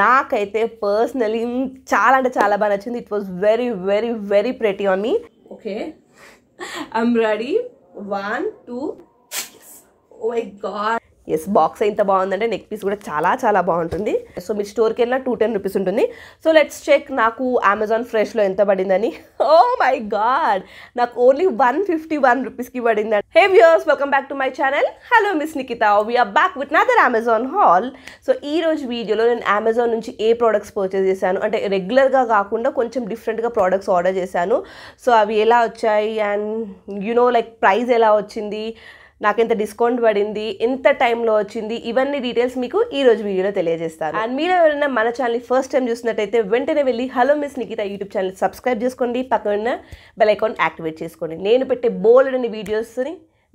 నాకైతే పర్సనలీ చాలా అంటే చాలా బాగా నచ్చింది it was very very very pretty on me okay I'm ready one two oh god yes box ఎంత బాగుందంటే నెక్ పీస్ కూడా చాలా చాలా బాగుంటుంది సో మీరు స్టోర్కి వెళ్ళినా టూ టెన్ రూపీస్ ఉంటుంది సో లెట్స్ చెక్ నాకు అమెజాన్ ఫ్రెష్లో ఎంత పడిందని ఓ మై గాడ్ నాకు ఓన్లీ వన్ ఫిఫ్టీ వన్ రూపీస్కి పడిందండి hey viewers welcome back to my channel hello miss Nikita we're back with another Amazon haul so ఈ రోజు వీడియోలో నేను అమెజాన్ నుంచి ఏ ప్రోడక్ట్స్ పర్చేస్ చేశాను అంటే రెగ్యులర్గా కాకుండా కొంచెం డిఫరెంట్గా ప్రోడక్ట్స్ ఆర్డర్ చేశాను సో అవి ఎలా వచ్చాయి అండ్ యునో లైక్ ప్రైస్ ఎలా వచ్చింది నాకు ఇంత డిస్కౌంట్ పడింది ఎంత టైంలో వచ్చింది ఇవన్నీ డీటెయిల్స్ మీకు ఈ రోజు వీడియోలో తెలియజేస్తాను అండ్ మీరు ఎవరైనా మన ఛానల్ ఫస్ట్ టైం చూసినట్టయితే వెంటనే వెళ్ళి hello miss Nikhita YouTube channel subscribe చేసుకోండి పక్కన బెల్ అకౌంట్ యాక్టివేట్ చేసుకోండి నేను పెట్టే బోల్డ్ అనే వీడియోస్ని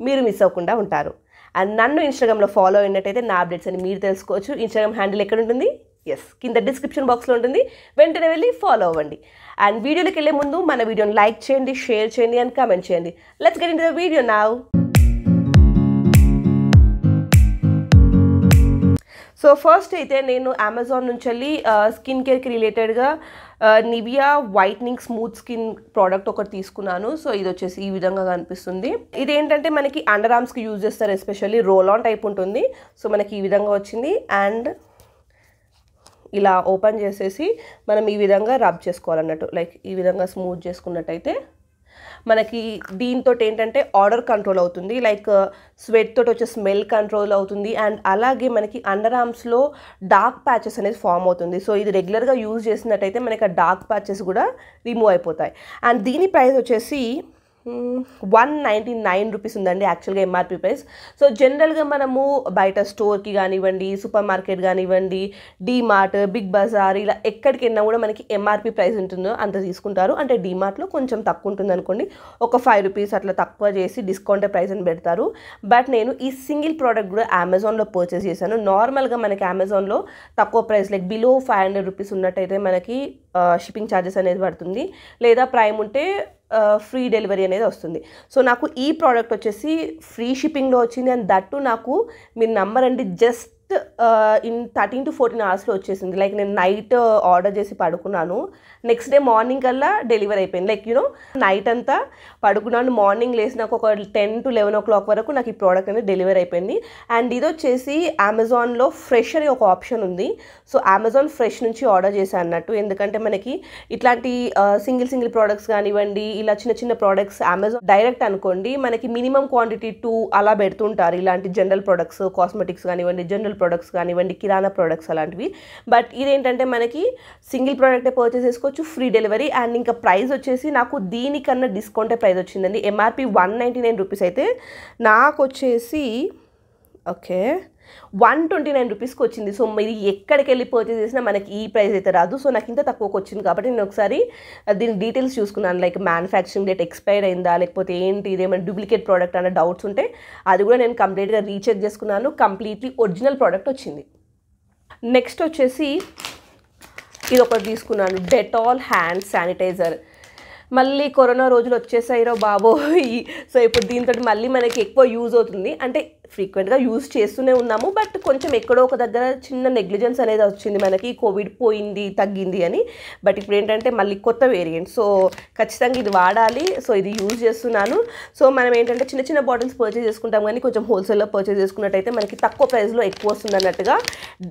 మీరు మిస్ అవ్వకుండా ఉంటారు అండ్ నన్ను ఇన్స్టాగ్రామ్లో ఫాలో అయినట్టయితే నా అప్డేట్స్ అని మీరు తెలుసుకోవచ్చు ఇన్స్టాగ్రామ్ హ్యాండిల్ ఎక్కడ ఉంటుంది ఎస్ కింద డిస్క్రిప్షన్ బాక్స్లో ఉంటుంది వెంటనే వెళ్ళి ఫాలో అవ్వండి అండ్ వీడియోలోకి వెళ్ళే ముందు మన వీడియోని లైక్ చేయండి షేర్ చేయండి అండ్ కామెంట్ చేయండి let's get in the video now so first అయితే నేను అమెజాన్ నుంచి వెళ్ళి స్కిన్ కేర్కి రిలేటెడ్గా Nivea whitening smooth skin product ఒకటి తీసుకున్నాను సో ఇది వచ్చేసి ఈ విధంగా కనిపిస్తుంది ఇది ఏంటంటే మనకి అండర్ ఆర్మ్స్కి యూజ్ చేస్తారు ఎస్పెషల్లీ రోల్ ఆన్ టైప్ ఉంటుంది సో మనకి ఈ విధంగా వచ్చింది అండ్ ఇలా ఓపెన్ చేసేసి మనం ఈ విధంగా రబ్ చేసుకోవాలన్నట్టు లైక్ ఈ విధంగా స్మూత్ చేసుకున్నట్టయితే మనకి దీంతో ఏంటంటే ఆర్డర్ కంట్రోల్ అవుతుంది లైక్ uh, స్వెట్ తోటి వచ్చే స్మెల్ కంట్రోల్ అవుతుంది అండ్ అలాగే మనకి అండర్ ఆర్మ్స్లో డార్క్ ప్యాచెస్ అనేది ఫామ్ అవుతుంది సో ఇది రెగ్యులర్గా యూజ్ చేసినట్టయితే మనకి ఆ డార్క్ ప్యాచెస్ కూడా రిమూవ్ అయిపోతాయి అండ్ దీని ప్రైస్ వచ్చేసి వన్ నైంటీ నైన్ రూపీస్ ఉందండి యాక్చువల్గా ఎంఆర్పి ప్రైస్ సో జనరల్గా మనము బయట స్టోర్కి కానివ్వండి సూపర్ మార్కెట్ కానివ్వండి డీమార్ట్ బిగ్ బజార్ ఇలా ఎక్కడికి వెళ్ళినా కూడా మనకి ఎంఆర్పి ప్రైస్ ఉంటుందో అంత తీసుకుంటారు అంటే డీమార్ట్లో కొంచెం తక్కువ ఉంటుంది అనుకోండి ఒక ఫైవ్ రూపీస్ అట్లా తక్కువ చేసి డిస్కౌంట్ ప్రైస్ అని పెడతారు బట్ నేను ఈ సింగిల్ ప్రోడక్ట్ కూడా అమెజాన్లో పర్చేస్ చేశాను నార్మల్గా మనకి అమెజాన్లో తక్కువ price like below five hundred rupees ఉన్నట్టయితే మనకి షిప్పింగ్ ఛార్జెస్ అనేది పడుతుంది లేదా ప్రైమ్ ఉంటే ఫ్రీ డెలివరీ అనేది వస్తుంది సో నాకు ఈ ప్రోడక్ట్ వచ్చేసి ఫ్రీ షిప్పింగ్లో వచ్చింది అండ్ దట్టు నాకు మీ నంబర్ అండి just just in thirteen to fourteen అవర్స్లో వచ్చేసింది లైక్ నేను నైట్ ఆర్డర్ చేసి పడుకున్నాను నెక్స్ట్ డే మార్నింగ్ కల్లా డెలివరీ అయిపోయింది లైక్ యూనో నైట్ అంతా పడుకున్నాను మార్నింగ్ నాకు ఒక ten to eleven o'clock వరకు నాకు ఈ ప్రోడక్ట్ అనేది డెలివరీ అయిపోయింది అండ్ ఇది వచ్చేసి అమెజాన్లో ఫ్రెష్ అని ఒక ఆప్షన్ ఉంది సో అమెజాన్ ఫ్రెష్ నుంచి ఆర్డర్ చేశాను అన్నట్టు ఎందుకంటే మనకి ఇట్లాంటి సింగిల్ సింగిల్ ప్రోడక్ట్స్ కానివ్వండి ఇలా చిన్న చిన్న ప్రోడక్ట్స్ అమెజాన్ డైరెక్ట్ అనుకోండి మనకి మినిమం క్వాంటిటీ టూ అలా పెడుతుంటారు ఇలాంటి జనరల్ ప్రోడక్ట్స్ కాస్మెటిక్స్ కానివ్వండి జనరల్ ప్రొడక్ట్స్ కానివ్వండి కిరాణా ప్రొడక్ట్స్ అలాంటివి బట్ ఇదేంటంటే మనకి సింగిల్ ప్రోడక్టే పర్చేస్ చేసుకోవచ్చు ఫ్రీ డెలివరీ అండ్ ఇంకా ప్రైస్ వచ్చేసి నాకు దీనికన్నా డిస్కౌంటే ప్రైస్ వచ్చిందండి MRP one ninety nine rupees అయితే నాకు వచ్చేసి ఓకే వన్ ట్వంటీ నైన్ రూపీస్కి వచ్చింది సో మీరు ఎక్కడికి వెళ్ళి పర్చేస్ చేసినా మనకి ఈ ప్రైస్ అయితే రాదు సో నాకు ఇంత తక్కువకి వచ్చింది కాబట్టి నేను ఒకసారి దీని డీటెయిల్స్ చూసుకున్నాను లైక్ మ్యానుఫ్యాక్చరింగ్ డేట్ ఎక్స్పైర్ అయిందా లేకపోతే ఏంటి ఇదేమైనా డూప్లికేట్ ప్రోడక్ట్ అన్న డౌట్స్ ఉంటే అది కూడా నేను కంప్లీట్గా రీచెక్ చేసుకున్నాను కంప్లీట్లీ ఒరిజినల్ ప్రోడక్ట్ వచ్చింది నెక్స్ట్ వచ్చేసి ఇది ఒకటి తీసుకున్నాను డెటాల్ హ్యాండ్ శానిటైజర్ మళ్ళీ కరోనా రోజులు వచ్చేసాయిరో బాబోయ్ సో ఇప్పుడు దీంతో మళ్ళీ మనకి ఎక్కువ యూజ్ అవుతుంది అంటే ఫ్రీక్వెంట్గా యూజ్ చేస్తూనే ఉన్నాము బట్ కొంచెం ఎక్కడో ఒక దగ్గర చిన్న నెగ్లిజెన్స్ అనేది వచ్చింది మనకి కోవిడ్ పోయింది తగ్గింది అని బట్ ఇప్పుడు ఏంటంటే మళ్ళీ కొత్త వేరియంట్ సో ఖచ్చితంగా ఇది వాడాలి సో ఇది యూజ్ చేస్తున్నాను సో మనం ఏంటంటే చిన్న చిన్న బాటిల్స్ పర్చేస్ చేసుకుంటాం కానీ కొంచెం హోల్సేల్లో పర్చేస్ చేసుకున్నట్టయితే మనకి తక్కువ ప్రైస్లో ఎక్కువ వస్తుంది అన్నట్టుగా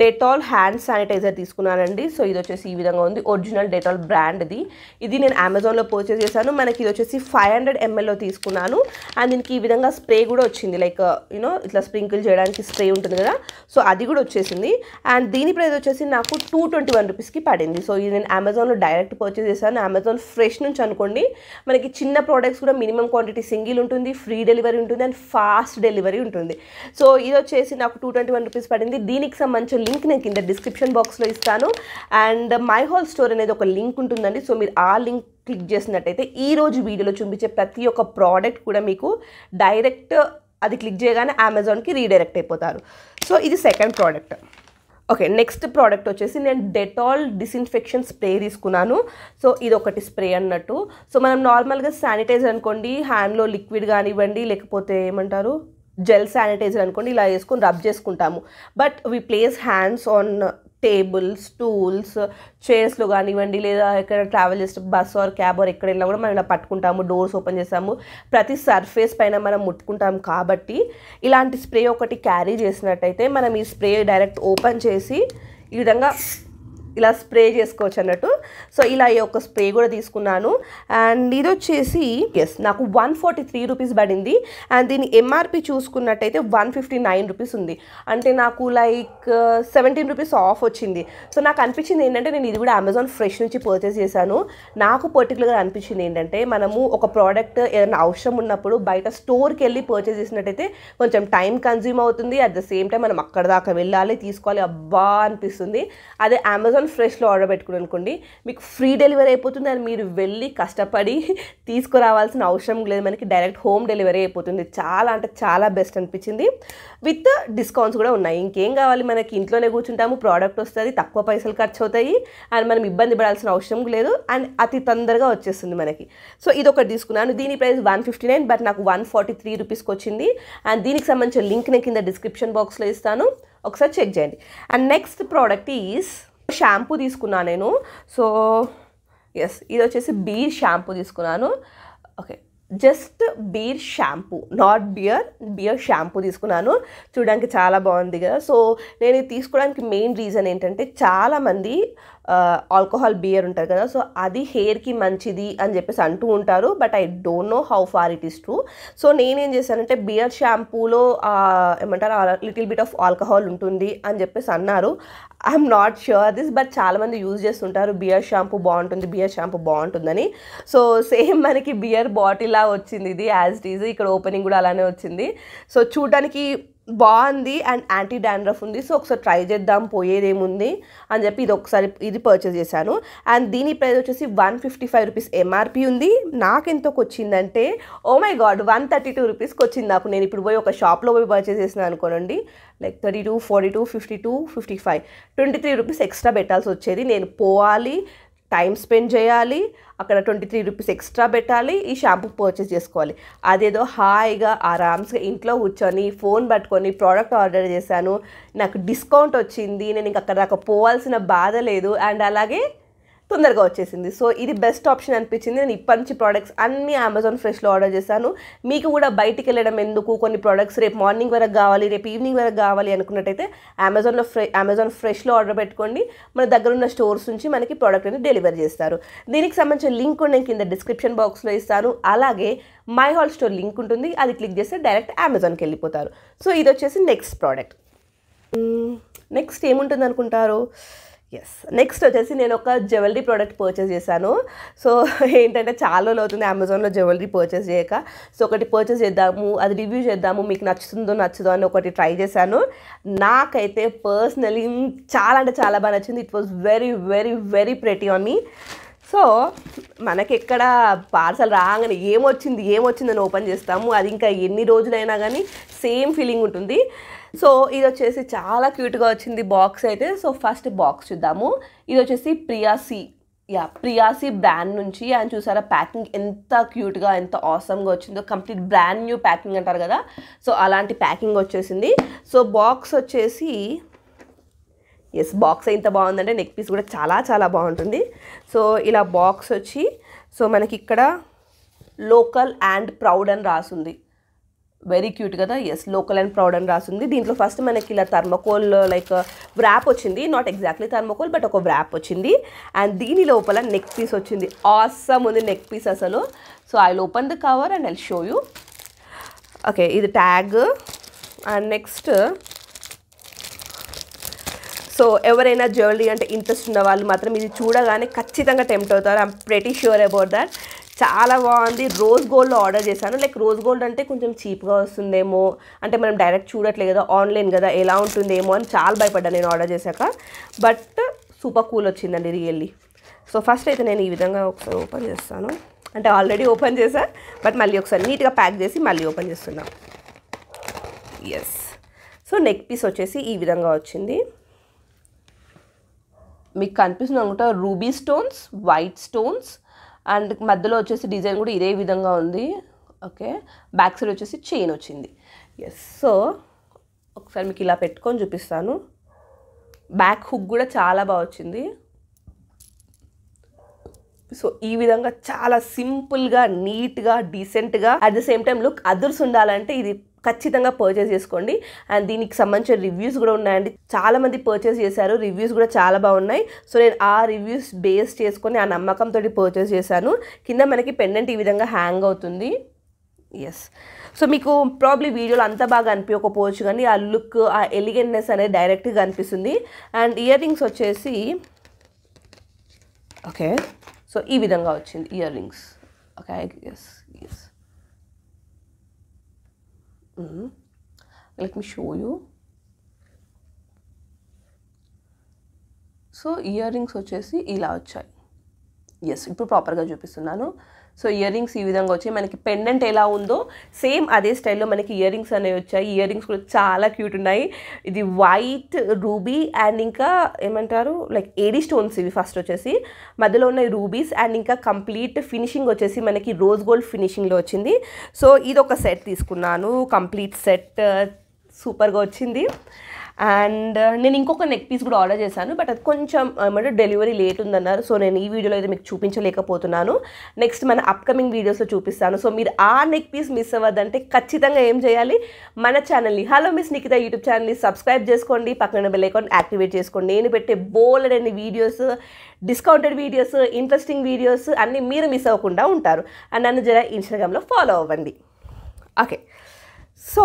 డెటాల్ హ్యాండ్ శానిటైజర్ తీసుకున్నానండి సో ఇది వచ్చేసి ఈ విధంగా ఉంది ఒరిజినల్ డెటాల్ బ్రాండ్ది ఇది నేను అమెజాన్లో పర్చేస్ చేశాను మనకి ఇది వచ్చేసి ఫైవ్ హండ్రెడ్ ఎంఎల్లో తీసుకున్నాను అండ్ దీనికి ఈ విధంగా స్ప్రే కూడా వచ్చింది లైక్ యూనో ఇట్లా స్ప్రింకిల్ చేయడానికి స్ప్రే ఉంటుంది కదా సో అది కూడా వచ్చేసింది అండ్ దీని ప్రైస్ వచ్చేసి నాకు టూ ట్వంటీ వన్ రూపీస్కి పడింది సో ఇది నేను అమెజాన్లో డైరెక్ట్ పర్చేస్ చేశాను అమెజాన్ ఫ్రెష్ నుంచి అనుకోండి మనకి చిన్న ప్రోడక్ట్స్ కూడా మినిమం క్వాంటిటీ సింగిల్ ఉంటుంది ఫ్రీ డెలివరీ ఉంటుంది అండ్ ఫాస్ట్ డెలివరీ ఉంటుంది సో ఇది వచ్చేసి నాకు టూ ట్వంటీ వన్ రూపీస్ పడింది దీనికి సంబంధించిన లింక్ నేను కింద డిస్క్రిప్షన్ బాక్స్లో ఇస్తాను అండ్ మై హోల్ స్టోర్ అనేది ఒక లింక్ ఉంటుందండి సో మీరు ఆ లింక్ క్లిక్ చేసినట్టయితే ఈరోజు వీడియోలో చూపించే ప్రతి ఒక్క ప్రోడక్ట్ కూడా మీకు డైరెక్ట్ అది క్లిక్ చేయగానే అమెజాన్కి రీడైరెక్ట్ అయిపోతారు సో ఇది second product okay next product వచ్చేసి నేను డెటాల్ డిస్ఇన్ఫెక్షన్ స్ప్రే తీసుకున్నాను సో ఇది ఒకటి స్ప్రే అన్నట్టు సో మనం నార్మల్గా శానిటైజర్ అనుకోండి హ్యాండ్లో లిక్విడ్ కానివ్వండి లేకపోతే ఏమంటారు జెల్ శానిటైజర్ అనుకోండి ఇలా వేసుకొని రబ్ చేసుకుంటాము but we place hands on tables tools చైర్స్లో కానివ్వండి లేదా ఎక్కడ ట్రావెల్ చేస్తే బస్ ఆర్ క్యాబ్ ఆర్ ఎక్కడ వెళ్ళినా కూడా మనం ఇలా పట్టుకుంటాము డోర్స్ ఓపెన్ చేస్తాము ప్రతి సర్ఫేస్ పైన మనం ముట్టుకుంటాం కాబట్టి ఇలాంటి స్ప్రే ఒకటి క్యారీ చేసినట్టయితే మనం ఈ స్ప్రే డైరెక్ట్ ఓపెన్ చేసి ఈ విధంగా ఇలా స్ప్రే చేసుకోవచ్చు అన్నట్టు సో ఇలా ఈ యొక్క స్ప్రే కూడా తీసుకున్నాను అండ్ ఇది వచ్చేసి ఎస్ నాకు వన్ ఫార్టీ త్రీ రూపీస్ పడింది అండ్ దీని ఎంఆర్పి చూసుకున్నట్టయితే వన్ ఫిఫ్టీ నైన్ రూపీస్ ఉంది అంటే నాకు like uh, seventeen rupees off వచ్చింది సో నాకు అనిపించింది ఏంటంటే నేను ఇది కూడా అమెజాన్ ఫ్రెష్ నుంచి పర్చేస్ చేశాను నాకు పర్టికులర్గా అనిపించింది ఏంటంటే మనము ఒక ప్రోడక్ట్ ఏదైనా అవసరం ఉన్నప్పుడు బయట స్టోర్కి వెళ్ళి పర్చేస్ చేసినట్టయితే కొంచెం టైం కన్జ్యూమ్ అవుతుంది అట్ ద సేమ్ టైం మనం అక్కడ దాకా వెళ్ళాలి తీసుకోవాలి అబ్బా అనిపిస్తుంది అదే అమెజాన్ అమెజాన్ ఫ్రెష్లో ఆర్డర్ పెట్టుకుని అనుకోండి మీకు ఫ్రీ డెలివరీ అయిపోతుంది అని మీరు వెళ్ళి కష్టపడి తీసుకురావాల్సిన అవసరం లేదు మనకి డైరెక్ట్ హోమ్ డెలివరీ అయిపోతుంది చాలా అంటే చాలా బెస్ట్ అనిపించింది విత్ డిస్కౌంట్స్ కూడా ఉన్నాయి ఇంకేం కావాలి మనకి ఇంట్లోనే కూర్చుంటాము ప్రోడక్ట్ వస్తుంది తక్కువ పైసలు ఖర్చు అవుతాయి అండ్ మనం ఇబ్బంది పడాల్సిన అవసరం లేదు అండ్ అతి తొందరగా వచ్చేస్తుంది మనకి సో ఇది ఒకటి తీసుకున్నాను దీని price one fifty nine but నాకు వన్ ఫార్టీ త్రీ రూపీస్కి వచ్చింది అండ్ దీనికి సంబంధించిన లింక్ నేను కింద డిస్క్రిప్షన్ బాక్స్లో ఇస్తాను ఒకసారి చెక్ చేయండి and next product is shampoo తీసుకున్నాను నేను సో ఎస్ ఇది వచ్చేసి బీర్ షాంపూ తీసుకున్నాను okay just beer shampoo not beer beer shampoo తీసుకున్నాను చూడడానికి చాలా బాగుంది కదా సో నేను ఇది తీసుకోవడానికి మెయిన్ రీజన్ ఏంటంటే చాలామంది ఆల్కహాల్ బియర్ ఉంటారు కదా సో అది హెయిర్కి మంచిది అని చెప్పేసి అంటూ ఉంటారు but I don't know how far it is true so నేనేం చేశానంటే బియర్ షాంపూలో ఏమంటారు లిటిల్ బిట్ ఆఫ్ ఆల్కహాల్ ఉంటుంది అని చెప్పేసి అన్నారు I'm not sure this but చాలామంది యూజ్ చేస్తుంటారు బియర్ షాంపూ బాగుంటుంది బియర్ షాంపూ బాగుంటుందని సో సేమ్ మనకి బియర్ బాటిల్ వచ్చింది ఇది యాజ్ ఇట్ ఈజ్ ఇక్కడ ఓపెనింగ్ కూడా అలానే వచ్చింది సో చూడడానికి బాగుంది అండ్ యాంటీ డాండ్రఫ్ ఉంది సో ఒకసారి ట్రై చేద్దాం పోయేదేముంది అని చెప్పి ఇది ఒకసారి ఇది పర్చేస్ చేశాను అండ్ దీని ప్రైస్ వచ్చేసి one fifty five rupees MRP ఉంది నాకు ఎంతకు వచ్చిందంటే oh my God one thirty two రూపీస్కి వచ్చింది నాకు నేను ఇప్పుడు పోయి ఒక షాప్లో పోయి పర్చేస్ చేసిన అనుకోనండి like thirty two forty two fifty two fifty five twenty three rupees extra పెట్టాల్సి వచ్చేది నేను పోవాలి టైం స్పెండ్ చేయాలి అక్కడ ట్వంటీ త్రీ రూపీస్ ఎక్స్ట్రా పెట్టాలి ఈ షాంపూ పర్చేస్ చేసుకోవాలి అదేదో హాయిగా ఆరామ్స్గా ఇంట్లో కూర్చొని ఫోన్ పట్టుకొని ప్రోడక్ట్ ఆర్డర్ చేశాను నాకు డిస్కౌంట్ వచ్చింది నేను ఇంక అక్కడ దాకా పోవాల్సిన బాధ లేదు అండ్ అలాగే తొందరగా వచ్చేసింది సో ఇది బెస్ట్ ఆప్షన్ అనిపించింది నేను ఇప్పటి నుంచి ప్రోడక్ట్స్ అన్ని అమెజాన్ ఫ్రెష్లో ఆర్డర్ చేశాను మీకు కూడా బయటికి వెళ్ళడం ఎందుకు కొన్ని ప్రోడక్ట్స్ రేపు మార్నింగ్ వరకు కావాలి రేపు ఈవినింగ్ వరకు కావాలి అనుకున్నట్టయితే అమెజాన్లో ఫ్రె అమెజాన్ ఫ్రెష్లో ఆర్డర్ పెట్టుకోండి మన దగ్గర ఉన్న స్టోర్స్ నుంచి మనకి ప్రోడక్ట్ అనేది డెలివరీ చేస్తారు దీనికి సంబంధించిన లింక్ కూడా నేను కింద డిస్క్రిప్షన్ బాక్స్లో ఇస్తాను అలాగే మై హాల్ స్టోర్ లింక్ ఉంటుంది అది క్లిక్ చేస్తే డైరెక్ట్ అమెజాన్కి వెళ్ళిపోతారు సో ఇది వచ్చేసి నెక్స్ట్ ప్రోడక్ట్ నెక్స్ట్ ఏముంటుంది అనుకుంటారు ఎస్ నెక్స్ట్ వచ్చేసి నేను ఒక జ్యువెలరీ ప్రోడక్ట్ పర్చేస్ చేశాను సో ఏంటంటే చాలా రోజులు అవుతుంది అమెజాన్లో జ్యువెలరీ పర్చేస్ చేయక సో ఒకటి పర్చేస్ చేద్దాము అది రివ్యూ చేద్దాము మీకు నచ్చుతుందో నచ్చదో అని ఒకటి ట్రై చేశాను నాకైతే పర్సనలీ చాలా అంటే చాలా బాగా నచ్చింది it was very very very pretty on me so మనకెక్కడ పార్సల్ రాగానే ఏమొచ్చింది ఏమొచ్చిందని ఓపెన్ చేస్తాము అది ఇంకా ఎన్ని రోజులైనా కానీ సేమ్ ఫీలింగ్ ఉంటుంది సో ఇది వచ్చేసి చాలా క్యూట్గా వచ్చింది బాక్స్ అయితే సో ఫస్ట్ బాక్స్ చూద్దాము ఇది వచ్చేసి ప్రియాసి యా ప్రియాసి బ్రాండ్ నుంచి అండ్ చూసారా ప్యాకింగ్ ఎంత క్యూట్గా ఎంత ఆసమ్గా వచ్చిందో కంప్లీట్ బ్రాండ్ న్యూ ప్యాకింగ్ అంటారు కదా సో అలాంటి ప్యాకింగ్ వచ్చేసింది సో బాక్స్ వచ్చేసి ఎస్ బాక్స్ ఎంత బాగుందంటే నెక్ పీస్ కూడా చాలా చాలా బాగుంటుంది సో ఇలా బాక్స్ వచ్చి సో మనకి ఇక్కడ లోకల్ అండ్ ప్రౌడ్ అని రాసుంది వెరీ క్యూట్ కదా ఎస్ లోకల్ అండ్ ప్రౌడ్ అని రాసింది దీంట్లో ఫస్ట్ మనకి ఇలా థర్మకోల్ లైక్ వ్రాప్ వచ్చింది నాట్ ఎగ్జాక్ట్లీ థర్మకోల్ బట్ ఒక వ్రాప్ వచ్చింది అండ్ దీని లోపల నెక్ పీస్ వచ్చింది ఆసమ్ ఉంది నెక్ పీస్ అసలు so I open the cover and I show you okay ఇది ట్యాగ్ అండ్ నెక్స్ట్ సో ఎవరైనా జ్యువెలరీ అంటే ఇంట్రెస్ట్ ఉన్న వాళ్ళు మాత్రం ఇది చూడగానే ఖచ్చితంగా టెంప్ట్ అవుతారు I'm pretty sure about that చాలా బాగుంది రోజ్ గోల్డ్లో ఆర్డర్ చేశాను లైక్ రోజ్ గోల్డ్ అంటే కొంచెం చీప్గా వస్తుందేమో అంటే మనం డైరెక్ట్ చూడట్లేదు కదా ఆన్లైన్ కదా ఎలా ఉంటుందేమో అని చాలా భయపడ్డాను నేను ఆర్డర్ చేశాక బట్ సూపర్ కూల్ వచ్చిందండి రియల్లీ సో ఫస్ట్ అయితే నేను ఈ విధంగా ఒకసారి ఓపెన్ చేస్తాను అంటే ఆల్రెడీ ఓపెన్ చేశా బట్ మళ్ళీ ఒకసారి నీట్గా ప్యాక్ చేసి మళ్ళీ ఓపెన్ చేస్తున్నాం ఎస్ సో నెక్ పీస్ వచ్చేసి ఈ విధంగా వచ్చింది మీకు కనిపిస్తుంది అనుకుంటా ruby stones white stones and మధ్యలో వచ్చేసి డిజైన్ కూడా ఇదే విధంగా ఉంది ఓకే బ్యాక్ సైడ్ వచ్చేసి చైన్ వచ్చింది ఎస్ సో ఒకసారి మీకు ఇలా పెట్టుకొని చూపిస్తాను బ్యాక్ హుక్ కూడా చాలా బాగా వచ్చింది సో ఈ విధంగా చాలా సింపుల్గా నీట్గా డీసెంట్గా at the same time look others ఉండాలంటే ఇది ఖచ్చితంగా పర్చేస్ చేసుకోండి అండ్ దీనికి సంబంధించిన రివ్యూస్ కూడా ఉన్నాయండి చాలామంది పర్చేస్ చేశారు రివ్యూస్ కూడా చాలా బాగున్నాయి సో నేను ఆ రివ్యూస్ బేస్ చేసుకొని ఆ నమ్మకంతో పర్చేస్ చేశాను కింద మనకి పెండెంట్ ఈ విధంగా హ్యాంగ్ అవుతుంది ఎస్ సో మీకు ప్రాబ్లీ వీడియోలో అంత బాగా అనిపించకపోవచ్చు కానీ ఆ లుక్ ఆ ఎలిగెంట్నెస్ అనేది డైరెక్ట్గా అనిపిస్తుంది అండ్ ఇయర్ రింగ్స్ వచ్చేసి ఓకే సో ఈ విధంగా వచ్చింది earrings okay yes Mm. Let me show you. సో ఇయర్ రింగ్స్ వచ్చేసి ఇలా వచ్చాయి ఎస్ ఇప్పుడు ప్రాపర్గా చూపిస్తున్నాను సో ఇయర్ రింగ్స్ ఈ విధంగా వచ్చాయి మనకి పెండెంట్ ఎలా ఉందో సేమ్ అదే స్టైల్లో మనకి ఇయర్ రింగ్స్ అనేవి వచ్చాయి ఇయర్ రింగ్స్ కూడా చాలా క్యూట్ ఉన్నాయి ఇది వైట్ రూబీ అండ్ ఇంకా ఏమంటారు లైక్ ఏడీ స్టోన్స్ ఇవి ఫస్ట్ వచ్చేసి మధ్యలో ఉన్నాయి రూబీస్ అండ్ ఇంకా కంప్లీట్ ఫినిషింగ్ వచ్చేసి మనకి రోజ్ గోల్డ్ ఫినిషింగ్లో వచ్చింది సో ఇది ఒక సెట్ తీసుకున్నాను కంప్లీట్ సెట్ సూపర్గా వచ్చింది అండ్ నేను ఇంకొక నెక్ పీస్ కూడా ఆర్డర్ చేశాను బట్ అది కొంచెం ఏమంటే డెలివరీ లేట్ ఉందన్నారు సో నేను ఈ వీడియోలో అయితే మీకు చూపించలేకపోతున్నాను నెక్స్ట్ మన అప్కమింగ్ వీడియోస్లో చూపిస్తాను సో మీరు ఆ నెక్ పీస్ మిస్ అవ్వద్దంటే ఖచ్చితంగా ఏం చేయాలి మన ఛానల్ని హలో మిస్ నిఖిత యూట్యూబ్ ఛానల్ని సబ్స్క్రైబ్ చేసుకోండి పక్కన బెల్ యాక్టివేట్ చేసుకోండి నేను పెట్టే బోల్డ్ అనే videos discounted videos interesting videos అన్నీ మీరు మిస్ అవ్వకుండా ఉంటారు అండ్ నన్ను జర ఇన్స్టాగ్రామ్లో ఫాలో అవ్వండి okay so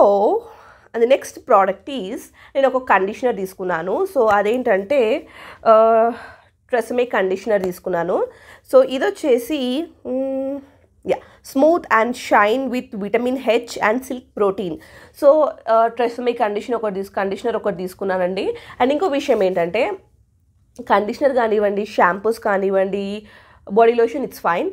and next product is నేను ఒక కండిషనర్ తీసుకున్నాను సో అదేంటంటే ట్రెస్మే కండిషనర్ తీసుకున్నాను సో ఇది వచ్చేసి yeah smooth and shine with vitamin H and silk protein so Tresemme conditioner ఒకటి తీసు కండిషనర్ ఒకటి తీసుకున్నానండి అండ్ ఇంకో విషయం ఏంటంటే కండిషనర్ కానివ్వండి షాంపూస్ కానివ్వండి body lotion it's fine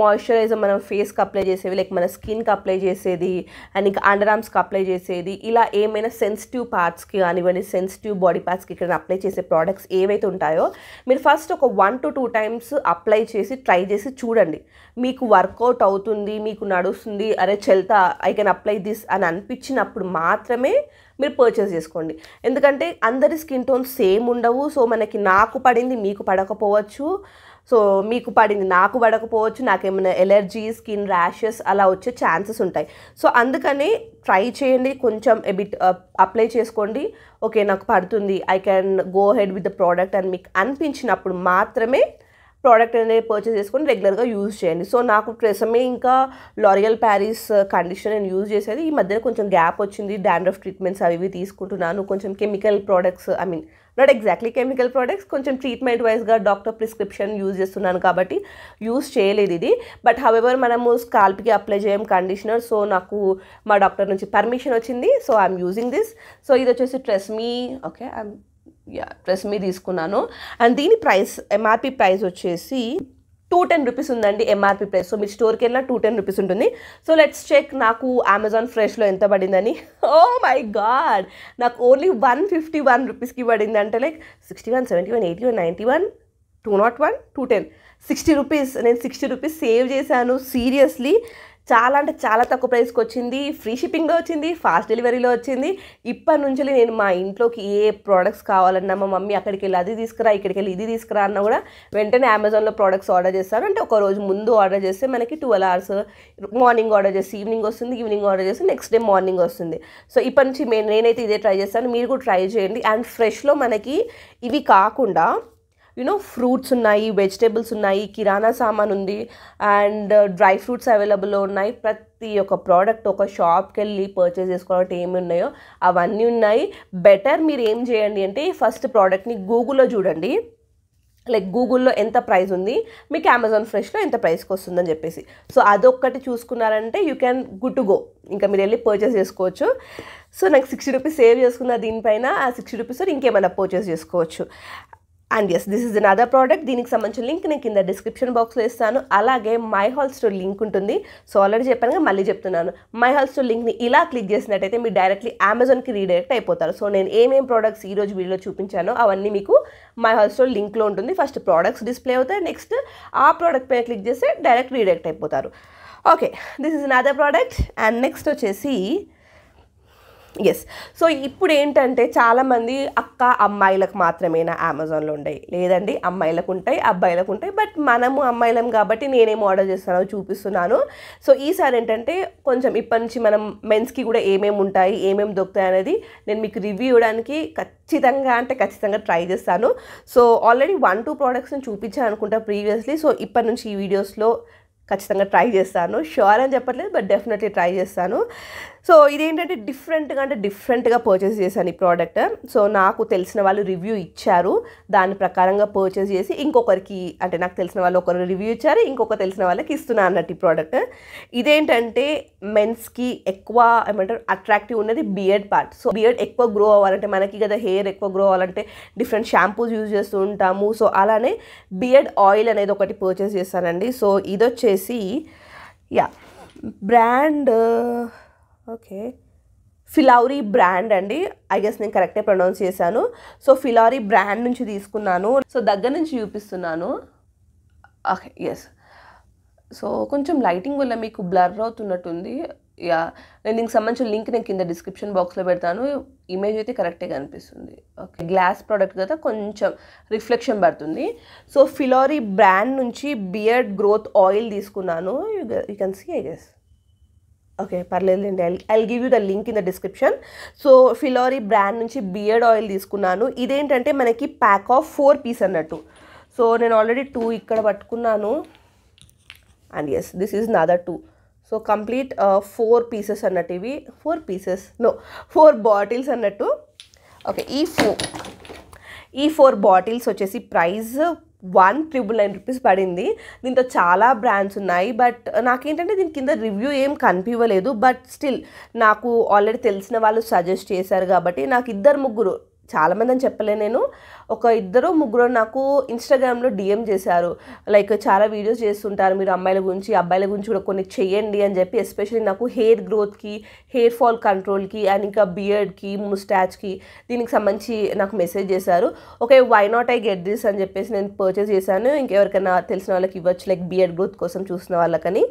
moisturiser మనం ఫేస్కి అప్లై చేసేవి లైక్ మన స్కిన్కి అప్లై చేసేది అండ్ ఇంకా అండర్ ఆర్మ్స్కి అప్లై చేసేది ఇలా ఏమైనా సెన్సిటివ్ పార్ట్స్కి కానివ్వండి సెన్సిటివ్ బాడీ పార్ట్స్కి ఇక్కడ అప్లై చేసే ప్రోడక్ట్స్ ఏవైతే ఉంటాయో మీరు ఫస్ట్ ఒక one to two times apply చేసి ట్రై చేసి చూడండి మీకు వర్కౌట్ అవుతుంది మీకు నడుస్తుంది అరే చెల్తా ఐ కెన్ అప్లై దిస్ అని అనిపించినప్పుడు మాత్రమే మీరు పర్చేస్ చేసుకోండి ఎందుకంటే అందరి స్కిన్ టోన్ సేమ్ ఉండవు సో మనకి నాకు పడింది మీకు పడకపోవచ్చు సో మీకు పడింది నాకు పడకపోవచ్చు నాకేమైనా ఎలర్జీ స్కిన్ ర్యాషెస్ అలా వచ్చే ఛాన్సెస్ ఉంటాయి సో అందుకని ట్రై చేయండి కొంచెం ఎబిట్ అప్లై uh, చేసుకోండి ఓకే నాకు పడుతుంది I can go head with the product అని మీకు అనిపించినప్పుడు మాత్రమే ప్రోడక్ట్ అనేది పర్చేస్ చేసుకొని రెగ్యులర్గా యూజ్ చేయండి సో నాకు ప్రసమే ఇంకా లారియల్ ప్యారిస్ కండిషన్ నేను యూజ్ చేసేది ఈ మధ్యన కొంచెం గ్యాప్ వచ్చింది డాండ్రఫ్ ట్రీట్మెంట్స్ అవి ఇవి తీసుకుంటున్నాను కొంచెం chemical products I mean not exactly chemical products కొంచెం ట్రీట్మెంట్ వైజ్గా డాక్టర్ ప్రిస్క్రిప్షన్ యూజ్ చేస్తున్నాను కాబట్టి యూజ్ చేయలేదు ఇది బట్ హవెవర్ మనము స్కాల్ప్కి అప్లై చేయం కండిషనర్ సో నాకు మా డాక్టర్ నుంచి పర్మిషన్ వచ్చింది so I'm using this so ఇది వచ్చేసి Tresemme okay I'm yeah Tresemme తీసుకున్నాను అండ్ దీని ప్రైస్ ఎంఆర్పి ప్రైస్ వచ్చేసి టూ టెన్ రూపీస్ ఉందండి ఎంఆర్పీ ప్రైస్ సో మీరు స్టోర్కి వెళ్ళినా టూ టెన్ రూపీస్ ఉంటుంది సో లెట్స్ చెక్ నాకు అమెజాన్ ఫ్రెష్లో ఎంత పడిందని ఓ మై గాడ్ నాకు ఓన్లీ వన్ ఫిఫ్టీ వన్ రూపీస్కి పడింది అంటే like sixty one seventy one eighty one ninety one two not one two ten sixty rupees నేను సిక్స్టీ రూపీస్ సేవ్ చేశాను సీరియస్లీ చాలా అంటే చాలా తక్కువ ప్రైస్కి వచ్చింది ఫ్రీ షిప్పింగ్లో వచ్చింది ఫాస్ట్ డెలివరీలో వచ్చింది ఇప్పటి నుంచి నేను మా ఇంట్లోకి ఏ ప్రోడక్ట్స్ కావాలన్నా మా మమ్మీ అక్కడికి వెళ్ళి అది తీసుకురా ఇక్కడికి వెళ్ళి ఇది తీసుకురా అన్నా కూడా వెంటనే అమెజాన్లో ప్రోడక్ట్స్ ఆర్డర్ చేస్తాను అంటే ఒక రోజు ముందు ఆర్డర్ చేస్తే మనకి ట్వెల్వ్ అవర్స్ మార్నింగ్ ఆర్డర్ చేసి ఈవినింగ్ వస్తుంది ఈవినింగ్ ఆర్డర్ చేసి నెక్స్ట్ డే మార్నింగ్ వస్తుంది సో ఇప్పటి నుంచి నేనైతే ఇదే ట్రై చేస్తాను మీరు కూడా ట్రై చేయండి అండ్ ఫ్రెష్లో మనకి ఇవి కాకుండా యునో ఫ్రూట్స్ ఉన్నాయి వెజిటేబుల్స్ ఉన్నాయి కిరాణా సామాన్ ఉంది అండ్ డ్రై ఫ్రూట్స్ అవైలబుల్లో ఉన్నాయి ప్రతి ఒక్క ప్రోడక్ట్ ఒక షాప్కి వెళ్ళి పర్చేస్ చేసుకోవాలంటే ఏమి ఉన్నాయో అవన్నీ ఉన్నాయి బెటర్ మీరు ఏం చేయండి అంటే ఫస్ట్ ప్రోడక్ట్ని గూగుల్లో చూడండి లైక్ గూగుల్లో ఎంత ప్రైస్ ఉంది మీకు అమెజాన్ ఫ్రెష్లో ఎంత ప్రైస్కి వస్తుందని చెప్పేసి సో అదొక్కటి చూసుకున్నారంటే you can good to go ఇంకా మీరు వెళ్ళి పర్చేస్ చేసుకోవచ్చు సో నాకు సిక్స్టీ రూపీస్ సేవ్ చేసుకున్న దీనిపైన ఆ సిక్స్టీ రూపీస్ ఇంకేమైనా పర్చేస్ చేసుకోవచ్చు and yes this is other product దీనికి సంబంధించిన లింక్ నేను కింద డిస్క్రిప్షన్ బాక్స్లో ఇస్తాను అలాగే మై హాల్ స్టోర్ లింక్ ఉంటుంది సో ఆల్రెడీ చెప్పాను మళ్ళీ చెప్తున్నాను మై హాల్ స్టోర్ లింక్ని ఇలా క్లిక్ చేసినట్టయితే మీరు డైరెక్ట్లీ అమెజాన్కి రీడైరెక్ట్ అయిపోతారు సో నేను ఏమేమి ప్రోడక్ట్స్ ఈరోజు వీడియో చూపించానో అవన్నీ మీకు మై హాల్ స్టోర్ లింక్లో ఉంటుంది ఫస్ట్ ప్రోడక్ట్స్ డిస్ప్లే అవుతాయి నెక్స్ట్ ఆ ప్రోడక్ట్ పైన క్లిక్ చేస్తే డైరెక్ట్ రీడైరెక్ట్ అయిపోతారు okay this is other product and next వచ్చేసి ఎస్ సో ఇప్పుడు ఏంటంటే చాలామంది అక్క అమ్మాయిలకు మాత్రమేనా అమెజాన్లో ఉండయి లేదండి అమ్మాయిలకు ఉంటాయి అబ్బాయిలకు ఉంటాయి బట్ మనము అమ్మాయిలం కాబట్టి నేనేం ఆర్డర్ చేస్తానో చూపిస్తున్నాను సో ఈసారి ఏంటంటే కొంచెం ఇప్పటి నుంచి మనం మెన్స్కి కూడా ఏమేమి ఉంటాయి ఏమేమి దొరుకుతాయి అనేది నేను మీకు రివ్యూ ఇవ్వడానికి ఖచ్చితంగా అంటే ఖచ్చితంగా ట్రై చేస్తాను సో ఆల్రెడీ వన్ టూ ప్రోడక్ట్స్ని చూపించాను అనుకుంటా ప్రీవియస్లీ సో ఇప్పటి నుంచి ఈ వీడియోస్లో ఖచ్చితంగా ట్రై చేస్తాను షూర్ అని చెప్పట్లేదు బట్ డెఫినెట్లీ ట్రై చేస్తాను సో ఇదేంటంటే డిఫరెంట్గా అంటే డిఫరెంట్గా పర్చేస్ చేశాను ఈ ప్రోడక్ట్ సో నాకు తెలిసిన వాళ్ళు రివ్యూ ఇచ్చారు దాని ప్రకారంగా పర్చేస్ చేసి ఇంకొకరికి అంటే నాకు తెలిసిన వాళ్ళు ఒకరు రివ్యూ ఇచ్చారు ఇంకొక తెలిసిన వాళ్ళకి ఇస్తున్నా అన్నట్టు ఈ ప్రోడక్ట్ ఇదేంటంటే మెన్స్కి ఎక్కువ ఏమంటారు అట్రాక్టివ్ ఉన్నది బియర్డ్ పార్ట్ సో బియర్డ్ ఎక్కువ గ్రో అవ్వాలంటే మనకి కదా హెయిర్ ఎక్కువ గ్రో అవ్వాలంటే డిఫరెంట్ షాంపూస్ యూజ్ చేస్తూ ఉంటాము సో అలానే బియర్డ్ ఆయిల్ అనేది ఒకటి పర్చేస్ చేస్తానండి సో ఇది వచ్చేసి yeah brand okay Filari brand అండి ఐ గెస్ నేను కరెక్టే ప్రొనౌన్స్ చేశాను సో ఫిలారీ బ్రాండ్ నుంచి తీసుకున్నాను సో దగ్గర నుంచి చూపిస్తున్నాను ఓకే ఎస్ సో కొంచెం లైటింగ్ వల్ల మీకు బ్లర్ అవుతున్నట్టుంది యా నేను దీనికి సంబంధించిన లింక్ నేను కింద డిస్క్రిప్షన్ బాక్స్లో పెడతాను ఇమేజ్ అయితే కరెక్టే కనిపిస్తుంది ఓకే గ్లాస్ ప్రోడక్ట్ కదా కొంచెం రిఫ్లెక్షన్ పడుతుంది సో ఫిలారీ బ్రాండ్ నుంచి బియర్డ్ గ్రోత్ ఆయిల్ తీసుకున్నాను you can see I guess okay పర్లేదులేండి I give you the link in the description so Filori brand నుంచి బియర్డ్ ఆయిల్ తీసుకున్నాను ఇదేంటంటే మనకి ప్యాక్ ఆఫ్ ఫోర్ పీస్ అన్నట్టు సో నేను ఆల్రెడీ టూ ఇక్కడ పట్టుకున్నాను and yes this is another two so complete four pieces అన్నట్టు ఇవి four pieces no four bottles అన్నట్టు ఓకే ఈ ఫోర్ ఈ ఫోర్ బాటిల్స్ వచ్చేసి price one triple nine rupees పడింది దీంతో చాలా బ్రాండ్స్ ఉన్నాయి బట్ నాకేంటంటే దీని కింద రివ్యూ ఏం కనిపించలేదు బట్ స్టిల్ నాకు ఆల్రెడీ తెలిసిన వాళ్ళు సజెస్ట్ చేశారు కాబట్టి నాకు ఇద్దరు ముగ్గురు చాలామంది అని చెప్పలే నేను ఒక ఇద్దరు ముగ్గురు నాకు ఇన్స్టాగ్రామ్లో డిఎం చేశారు లైక్ చాలా వీడియోస్ చేస్తుంటారు మీరు అమ్మాయిల గురించి అబ్బాయిల గురించి కూడా కొన్ని చేయండి అని చెప్పి ఎస్పెషల్లీ నాకు హెయిర్ గ్రోత్కి హెయిర్ ఫాల్ కంట్రోల్కి అండ్ ఇంకా బియర్డ్కి ముస్టాచ్కి దీనికి సంబంధించి నాకు మెసేజ్ చేశారు okay why not I get this అని చెప్పేసి నేను పర్చేస్ చేశాను ఇంకెవరికైనా తెలిసిన వాళ్ళకి ఇవ్వచ్చు లైక్ బియర్డ్ గ్రోత్ కోసం చూసిన వాళ్ళకని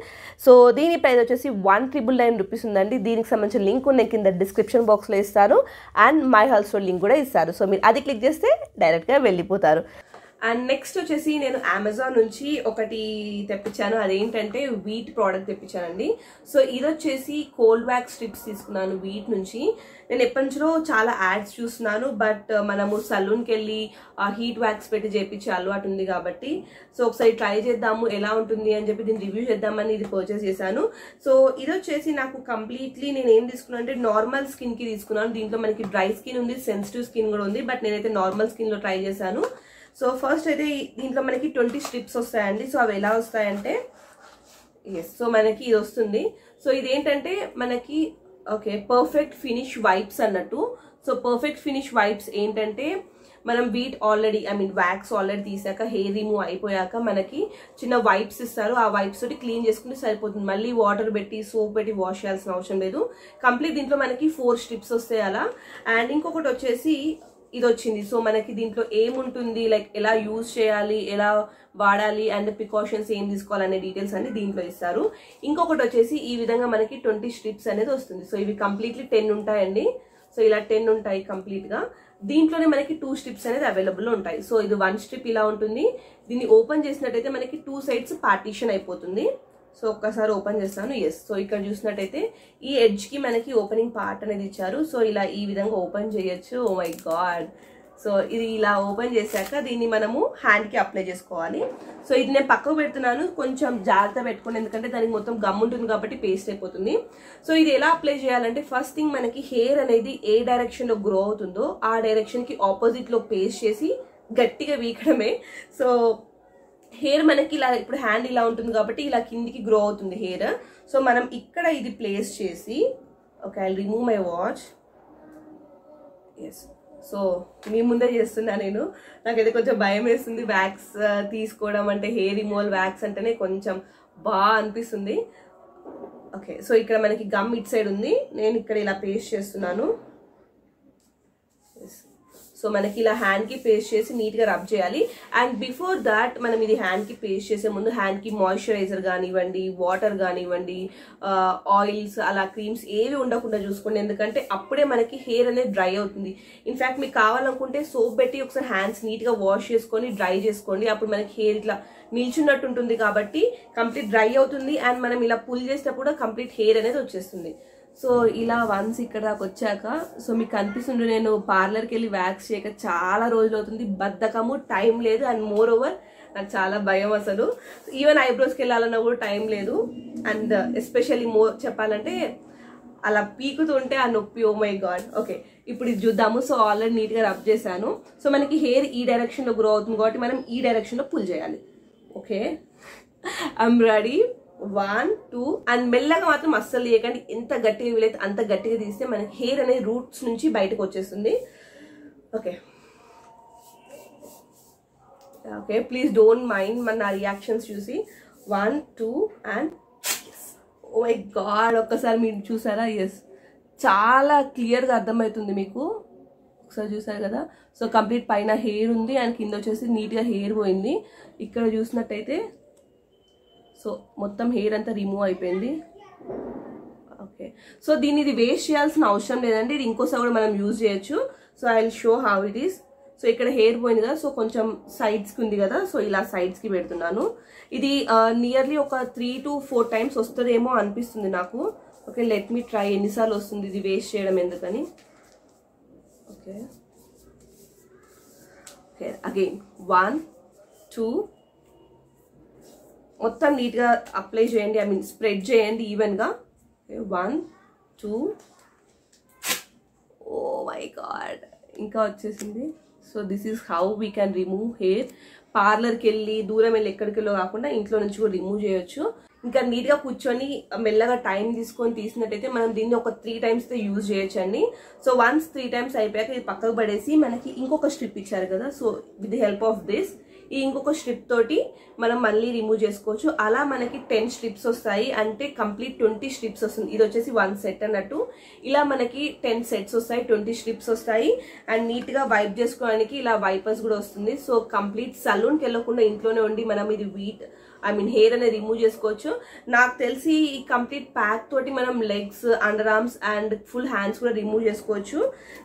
సో దీని ప్రైస్ వచ్చేసి వన్ ట్రిపుల్ నైన్ రూపీస్ ఉందండి దీనికి సంబంధించిన లింక్ నేను కింద డిస్క్రిప్షన్ బాక్స్లో ఇస్తాను అండ్ మై హల్స్టోర్ లింక్ కూడా ఇస్తారు సో మీరు అది క్లిక్ చేస్తే డైరెక్ట్గా వెళ్ళిపోతారు అండ్ నెక్స్ట్ వచ్చేసి నేను అమెజాన్ నుంచి ఒకటి తెప్పించాను అదేంటంటే వీట్ ప్రోడక్ట్ తెప్పించానండి సో ఇది వచ్చేసి కోల్డ్ వ్యాక్ స్ట్రిప్స్ తీసుకున్నాను వీట్ నుంచి నేను ఎప్పటి నుంచో చాలా యాడ్స్ చూస్తున్నాను బట్ uh, మనము సలూన్కి వెళ్ళి హీట్ వ్యాక్స్ పెట్టి చేయించే అలవాటు ఉంది కాబట్టి సో ఒకసారి ట్రై చేద్దాము ఎలా ఉంటుంది అని చెప్పి దీన్ని రివ్యూ చేద్దామని ఇది పర్చేస్ చేశాను సో ఇది వచ్చేసి నాకు కంప్లీట్లీ నేను ఏం తీసుకున్నాను అంటే నార్మల్ స్కిన్కి తీసుకున్నాను దీంట్లో మనకి డ్రై స్కిన్ ఉంది సెన్సిటివ్ స్కిన్ కూడా ఉంది బట్ నేనైతే నార్మల్ స్కిన్లో ట్రై చేశాను సో ఫస్ట్ అయితే దీంట్లో మనకి ట్వంటీ స్ట్రిప్స్ వస్తాయండి సో అవి ఎలా వస్తాయంటే ఎస్ సో మనకి ఇది వస్తుంది సో ఇదేంటంటే మనకి ఓకే పర్ఫెక్ట్ ఫినిష్ వైప్స్ అన్నట్టు సో పర్ఫెక్ట్ ఫినిష్ వైప్స్ ఏంటంటే మనం Veet already I mean wax already తీసాక హెయిర్ రిమూవ్ అయిపోయాక మనకి చిన్న వైప్స్ ఇస్తారు ఆ వైప్స్ తోటి క్లీన్ చేసుకుంటే సరిపోతుంది మళ్ళీ వాటర్ పెట్టి సోప్ పెట్టి వాష్ చేయాల్సిన అవసరం లేదు కంప్లీట్ దీంట్లో మనకి ఫోర్ స్ట్రిప్స్ వస్తాయి అలా అండ్ ఇంకొకటి వచ్చేసి ఇది వచ్చింది సో మనకి దీంట్లో ఏముంటుంది లైక్ ఎలా యూజ్ చేయాలి ఎలా వాడాలి అండ్ ప్రికాషన్స్ ఏం తీసుకోవాలనే డీటెయిల్స్ అన్ని దీంట్లో ఇస్తారు ఇంకొకటి వచ్చేసి ఈ విధంగా మనకి ట్వంటీ స్ట్రిప్స్ అనేది వస్తుంది సో ఇవి కంప్లీట్లీ టెన్ ఉంటాయండి సో ఇలా టెన్ ఉంటాయి కంప్లీట్గా దీంట్లోనే మనకి టూ స్ట్రిప్స్ అనేది అవైలబుల్ ఉంటాయి సో ఇది వన్ స్ట్రిప్ ఇలా ఉంటుంది దీన్ని ఓపెన్ చేసినట్టయితే మనకి టూ సైడ్స్ పార్టీషన్ అయిపోతుంది సో ఒక్కసారి ఓపెన్ చేస్తాను ఎస్ సో ఇక్కడ చూసినట్టయితే ఈ ఎడ్జ్కి మనకి ఓపెనింగ్ పార్ట్ అనేది ఇచ్చారు సో ఇలా ఈ విధంగా ఓపెన్ చేయొచ్చు ఓ మై గాడ్ సో ఇది ఇలా ఓపెన్ చేశాక దీన్ని మనము హ్యాండ్కి అప్లై చేసుకోవాలి సో ఇది నేను పక్కకు పెడుతున్నాను కొంచెం జాగ్రత్త పెట్టుకోండి ఎందుకంటే దానికి మొత్తం గమ్ ఉంటుంది కాబట్టి పేస్ట్ అయిపోతుంది సో ఇది ఎలా అప్లై చేయాలంటే ఫస్ట్ థింగ్ మనకి హెయిర్ అనేది ఏ డైరెక్షన్లో గ్రో అవుతుందో ఆ డైరెక్షన్కి ఆపోజిట్లో పేస్ట్ చేసి గట్టిగా వీకడమే సో హెయిర్ మనకి ఇలా ఇప్పుడు హ్యాండ్ ఇలా ఉంటుంది కాబట్టి ఇలా కిందికి గ్రో అవుతుంది హెయిర్ సో మనం ఇక్కడ ఇది ప్లేస్ చేసి okay I remove my watch yes so మీ ముందే చేస్తున్నా నేను నాకైతే కొంచెం భయం వేస్తుంది వ్యాక్స్ uh, తీసుకోవడం అంటే హెయిర్ రిమూవల్ వ్యాక్స్ అంటేనే కొంచెం బాగా అనిపిస్తుంది ఓకే సో ఇక్కడ మనకి గమ్ ఇట్ సైడ్ ఉంది నేను ఇక్కడ ఇలా పేస్ట్ చేస్తున్నాను సో మనకి ఇలా హ్యాండ్కి పేస్ట్ చేసి నీట్గా రబ్ చేయాలి అండ్ బిఫోర్ దాట్ మనం ఇది హ్యాండ్కి పేస్ట్ చేసే ముందు హ్యాండ్కి మాయిశ్చరైజర్ కానివ్వండి వాటర్ కానివ్వండి ఆయిల్స్ అలా క్రీమ్స్ ఏవి ఉండకుండా చూసుకోండి ఎందుకంటే అప్పుడే మనకి హెయిర్ అనేది డ్రై అవుతుంది ఇన్ఫ్యాక్ట్ మీకు కావాలనుకుంటే సోప్ పెట్టి ఒకసారి హ్యాండ్స్ నీట్గా వాష్ చేసుకొని డ్రై చేసుకోండి అప్పుడు మనకి హెయిర్ ఇట్లా నిల్చున్నట్టు ఉంటుంది కాబట్టి కంప్లీట్ డ్రై అవుతుంది అండ్ మనం ఇలా పుల్ చేసినప్పుడు కంప్లీట్ హెయిర్ అనేది వచ్చేస్తుంది సో ఇలా వన్స్ ఇక్కడ దాకా వచ్చాక సో మీకు అనిపిస్తుండే నేను పార్లర్కి వెళ్ళి వ్యాక్స్ చేయక చాలా రోజులు అవుతుంది బద్ధకము టైం లేదు అండ్ మోర్ ఓవర్ నాకు చాలా భయం అసలు ఈవెన్ ఐబ్రోస్కి వెళ్ళాలన్నా కూడా టైం లేదు అండ్ ఎస్పెషల్లీ మోర్ చెప్పాలంటే అలా పీకుతుంటే ఆ నొప్పి ఓ మై గాడ్ ఓకే ఇప్పుడు ఇది చూద్దాము సో ఆల్రెడీ నీట్గా రబ్ చేశాను సో మనకి హెయిర్ ఈ డైరెక్షన్లో గ్రో అవుతుంది కాబట్టి మనం ఈ డైరెక్షన్లో పుల్ చేయాలి okay I'm ready one two and మెల్లగా మాత్రం అస్సలు తీయకండి ఎంత గట్టిగా వీలైతే అంత గట్టిగా తీస్తే మనకి హెయిర్ అనేది రూట్స్ నుంచి బయటకు వచ్చేస్తుంది okay okay please don't mind మన నా రియాక్షన్స్ చూసి one two and oh I God ఒక్కసారి మీరు చూసారా ఎస్ చాలా క్లియర్గా అర్థమవుతుంది మీకు ఒకసారి చూసారు కదా సో కంప్లీట్ పైన హెయిర్ ఉంది అండ్ కింద వచ్చేసి నీట్గా హెయిర్ పోయింది ఇక్కడ చూసినట్టయితే సో మొత్తం హెయిర్ అంతా రిమూవ్ అయిపోయింది ఓకే సో దీన్ని ఇది వేస్ట్ చేయాల్సిన అవసరం లేదండి ఇది ఇంకోసారి కూడా మనం యూజ్ చేయొచ్చు so I will show have it is so ఇక్కడ హెయిర్ పోయింది కదా సో కొంచెం సైడ్స్కి ఉంది కదా సో ఇలా సైడ్స్కి పెడుతున్నాను ఇది నియర్లీ ఒక త్రీ టు ఫోర్ టైమ్స్ వస్తుందేమో అనిపిస్తుంది నాకు ఓకే లెట్ మీ ట్రై ఎన్నిసార్లు వస్తుంది ఇది వేస్ట్ చేయడం ఎందుకని okay okay again one two మొత్తం నీట్గా అప్లై చేయండి ఐ మీన్ స్ప్రెడ్ చేయండి ఈవెన్గా one two oh my God ఇంకా వచ్చేసింది so this is how we can remove hair పార్లర్కి వెళ్ళి దూరం వెళ్ళి వెళ్ళో కాకుండా ఇంట్లో నుంచి కూడా రిమూవ్ చేయొచ్చు ఇంకా నీట్గా కూర్చొని మెల్లగా టైం తీసుకొని తీసినట్టయితే మనం దీన్ని ఒక త్రీ టైమ్స్ తో యూజ్ చేయొచ్చండి సో వన్స్ త్రీ టైమ్స్ అయిపోయాక ఇది పక్కకు పడేసి మనకి ఇంకొక స్ట్రిప్ ఇచ్చారు కదా so with the help of this ఈ ఇంకొక స్ట్రిప్ తోటి మనం మళ్ళీ రిమూవ్ చేసుకోవచ్చు అలా మనకి టెన్ స్ట్రిప్స్ వస్తాయి అంటే కంప్లీట్ ట్వంటీ స్ట్రిప్స్ వస్తుంది ఇది వచ్చేసి వన్ సెట్ అన్నట్టు ఇలా మనకి టెన్ సెట్స్ వస్తాయి ట్వంటీ స్ట్రిప్స్ వస్తాయి అండ్ నీట్గా వైప్ చేసుకోవడానికి ఇలా వైపర్స్ కూడా వస్తుంది సో కంప్లీట్ సలూన్కి వెళ్ళకుండా ఇంట్లోనే ఉండి మనం ఇది వీట్ ఐ మీన్ హెయిర్ అనేది రిమూవ్ చేసుకోవచ్చు నాకు తెలిసి ఈ కంప్లీట్ ప్యాక్ తోటి మనం legs under arms and full hands కూడా రిమూవ్ చేసుకోవచ్చు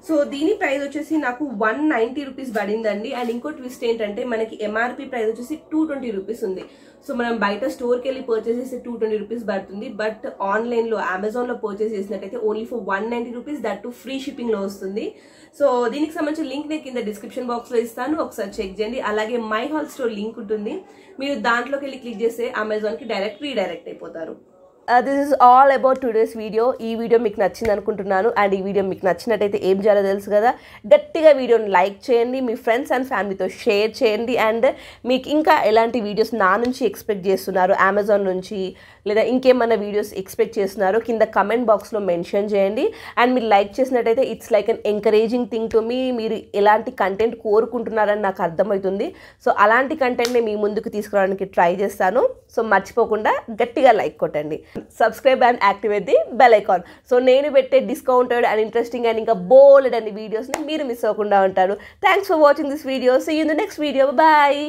సో దీని ప్రైస్ వచ్చేసి నాకు వన్ నైంటీ రూపీస్ పడిందండి అండ్ ఇంకో ట్విస్ట్ ఏంటంటే మనకి ఎంఆర్పి ప్రైస్ వచ్చేసి టూ ట్వంటీ రూపీస్ ఉంది సో మనం బయట స్టోర్కి వెళ్ళి పర్చేస్ చేస్తే టూ ట్వంటీ రూపీస్ పడుతుంది బట్ ఆన్లైన్లో అమెజాన్లో పర్చేస్ చేసినట్టయితే only for one ninety rupees that to free షిప్పింగ్లో వస్తుంది సో దీనికి సంబంధించిన లింక్ నేను కింద డిస్క్రిప్షన్ బాక్స్లో ఇస్తాను ఒకసారి చెక్ చేయండి అలాగే మై హాల్ స్టోర్ లింక్ ఉంటుంది మీరు దాంట్లోకి వెళ్ళి క్లిక్ చేస్తే అమెజాన్కి డైరెక్ట్ రీడైరెక్ట్ అయిపోతారు this is all about today's video ఈ వీడియో మీకు నచ్చింది అనుకుంటున్నాను అండ్ ఈ వీడియో మీకు నచ్చినట్టయితే ఏం చేయాలో తెలుసు కదా గట్టిగా వీడియోని లైక్ చేయండి మీ ఫ్రెండ్స్ అండ్ ఫ్యామిలీతో షేర్ చేయండి అండ్ మీకు ఇంకా ఎలాంటి వీడియోస్ నా నుంచి ఎక్స్పెక్ట్ చేస్తున్నారు అమెజాన్ నుంచి లేదా ఇంకేమైనా వీడియోస్ ఎక్స్పెక్ట్ చేస్తున్నారో కింద కమెంట్ బాక్స్లో మెన్షన్ చేయండి అండ్ మీరు లైక్ చేసినట్టయితే it's like an encouraging thing to me మీరు ఎలాంటి కంటెంట్ కోరుకుంటున్నారని నాకు అర్థమవుతుంది సో అలాంటి కంటెంట్ని మీ ముందుకు తీసుకురావడానికి ట్రై చేస్తాను సో మర్చిపోకుండా గట్టిగా లైక్ కొట్టండి subscribe and activate the bell icon so నేను పెట్టే డిస్కౌంటెడ్ అండ్ ఇంట్రెస్టింగ్ అండ్ ఇంకా బోల్డ్ అనే వీడియోస్ని మీరు మిస్ అవ్వకుండా ఉంటారు thanks for watching this video see in the next video bye